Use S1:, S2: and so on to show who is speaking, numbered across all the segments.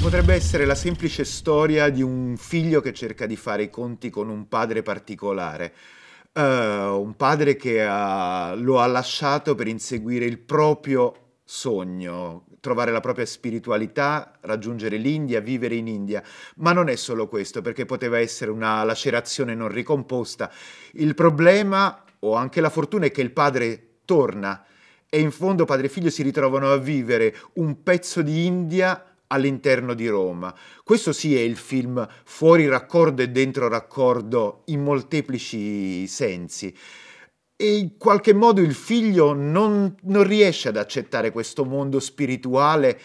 S1: Potrebbe essere la semplice storia di un figlio che cerca di fare i conti con un padre particolare. Uh, un padre che ha, eh, lo ha lasciato per inseguire il proprio sogno, trovare la propria spiritualità, raggiungere l'India, vivere in India. Ma non è solo questo, perché poteva essere una lacerazione non ricomposta. Il problema, o anche la fortuna, è che il padre torna e in fondo padre e figlio si ritrovano a vivere un pezzo di India all'interno di Roma. Questo sì è il film fuori raccordo e dentro raccordo in molteplici sensi. E in qualche modo il figlio non, non riesce ad accettare questo mondo spirituale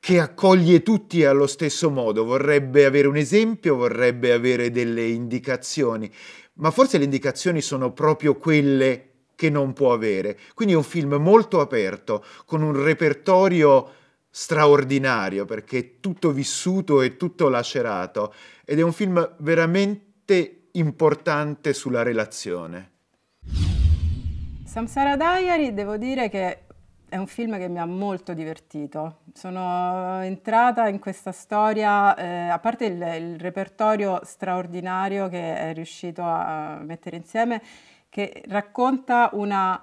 S1: che accoglie tutti allo stesso modo, vorrebbe avere un esempio, vorrebbe avere delle indicazioni, ma forse le indicazioni sono proprio quelle che non può avere. Quindi è un film molto aperto, con un repertorio straordinario perché è tutto vissuto e tutto lacerato ed è un film veramente importante sulla relazione.
S2: Samsara Diary devo dire che è un film che mi ha molto divertito. Sono entrata in questa storia, eh, a parte il, il repertorio straordinario che è riuscito a mettere insieme, che racconta una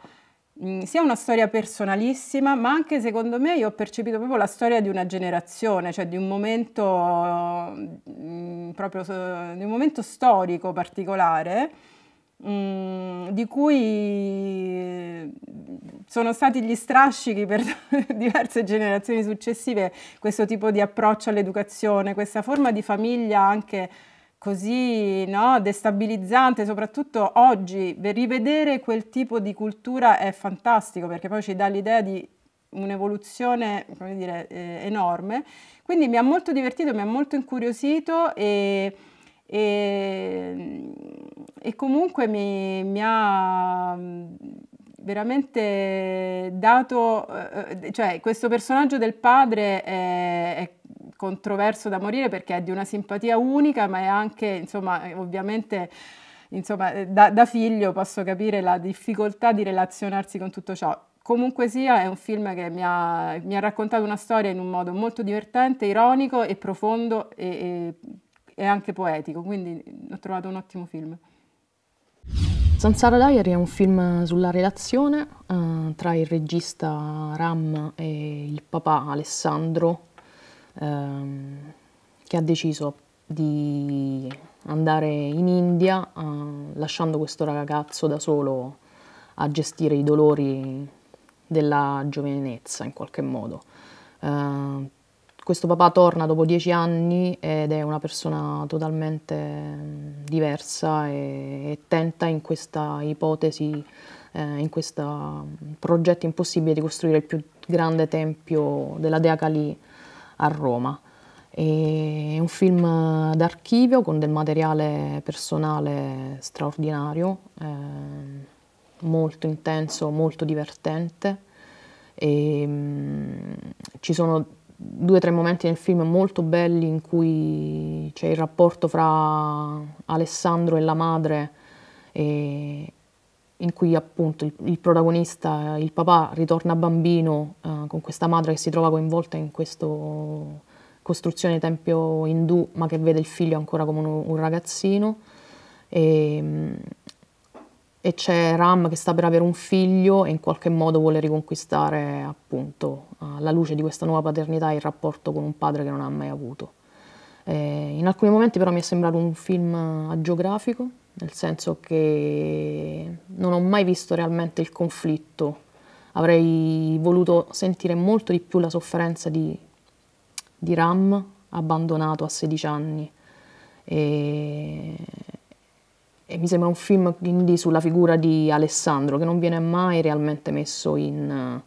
S2: sia una storia personalissima, ma anche secondo me io ho percepito proprio la storia di una generazione, cioè di un momento, mh, proprio, di un momento storico particolare. Mm, di cui sono stati gli strascichi per diverse generazioni successive questo tipo di approccio all'educazione, questa forma di famiglia anche così no, destabilizzante, soprattutto oggi, rivedere quel tipo di cultura è fantastico perché poi ci dà l'idea di un'evoluzione dire, eh, enorme. Quindi mi ha molto divertito, mi ha molto incuriosito e, e, e comunque mi, mi, ha veramente dato, eh, eh, cioè questo personaggio del padre è, è controverso da morire perché è di una simpatia unica, ma è anche, insomma, eh, ovviamente insomma, eh, da, da, figlio posso capire la difficoltà di relazionarsi con tutto ciò. Comunque sia, è un film che mi ha, mi ha raccontato una storia in un modo molto divertente, ironico e profondo e, e, e anche poetico, quindi mm, ho trovato un ottimo film.
S3: Sansara Diary è un film sulla relazione eh, tra il regista Ram e il papà Alessandro, ehm, che ha deciso di andare in India eh, lasciando questo ragazzo da solo a gestire i dolori della giovinezza in qualche modo. Eh, questo papà torna dopo dieci anni ed è una persona totalmente mm, diversa e, e tenta in questa ipotesi, eh, in questo mm, progetto impossibile di costruire il più grande tempio della dea Kali a Roma. È un film d'archivio con del materiale personale straordinario, eh, molto intenso, molto divertente. E, ehm, mh, ci sono due o tre momenti nel film molto belli in cui c'è il rapporto fra Alessandro e la madre e, in cui appunto il, il, protagonista, il papà, ritorna bambino eh, con questa madre che si trova coinvolta in questa costruzione tempio indù, ma che vede il figlio ancora come un, un ragazzino. E, ehm, e c'è Ram che sta per avere un figlio e in qualche modo vuole riconquistare appunto alla eh, luce di questa nuova paternità il rapporto con un padre che non ha mai avuto. Eh, in alcuni momenti però mi è sembrato un film eh, agiografico, nel senso che non ho mai visto realmente il conflitto, avrei voluto sentire molto di più la sofferenza di, di Ram abbandonato a 16 anni. E, e mi sembra un film quindi sulla figura di Alessandro che non viene mai realmente messo in,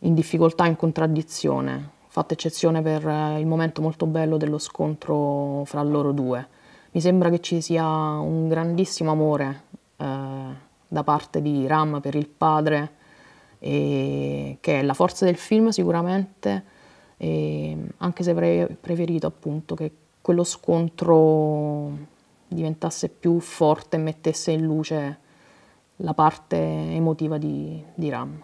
S3: in difficoltà, in contraddizione, fatta eccezione per il momento molto bello dello scontro fra loro due. Mi sembra che ci sia un grandissimo amore eh, da parte di Ram per il padre, che è la forza del film sicuramente, anche se avrei preferito appunto che quello scontro diventasse più forte e mettesse in luce la parte emotiva di, di Ram.